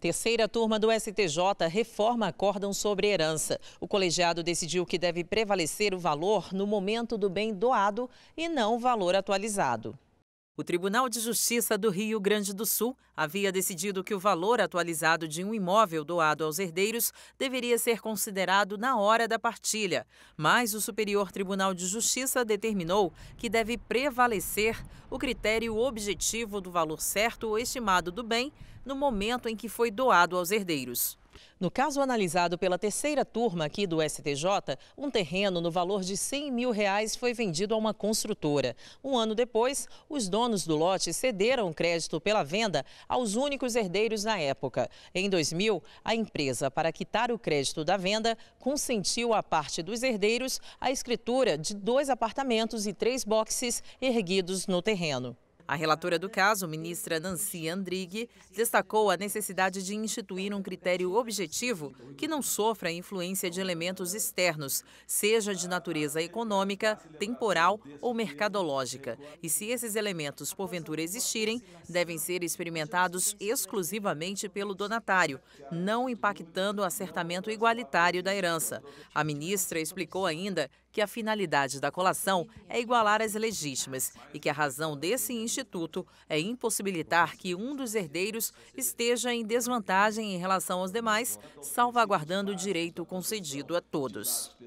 Terceira turma do STJ reforma acórdão sobre herança. O colegiado decidiu que deve prevalecer o valor no momento do bem doado e não o valor atualizado. O Tribunal de Justiça do Rio Grande do Sul havia decidido que o valor atualizado de um imóvel doado aos herdeiros deveria ser considerado na hora da partilha, mas o Superior Tribunal de Justiça determinou que deve prevalecer o critério objetivo do valor certo ou estimado do bem no momento em que foi doado aos herdeiros. No caso analisado pela terceira turma aqui do STJ, um terreno no valor de 100 mil reais foi vendido a uma construtora. Um ano depois, os donos do lote cederam o crédito pela venda aos únicos herdeiros na época. Em 2000, a empresa, para quitar o crédito da venda, consentiu à parte dos herdeiros a escritura de dois apartamentos e três boxes erguidos no terreno. A relatora do caso, ministra Nancy Andrighi, destacou a necessidade de instituir um critério objetivo que não sofra influência de elementos externos, seja de natureza econômica, temporal ou mercadológica. E se esses elementos porventura existirem, devem ser experimentados exclusivamente pelo donatário, não impactando o acertamento igualitário da herança. A ministra explicou ainda que a finalidade da colação é igualar as legítimas e que a razão desse instituto é impossibilitar que um dos herdeiros esteja em desvantagem em relação aos demais, salvaguardando o direito concedido a todos.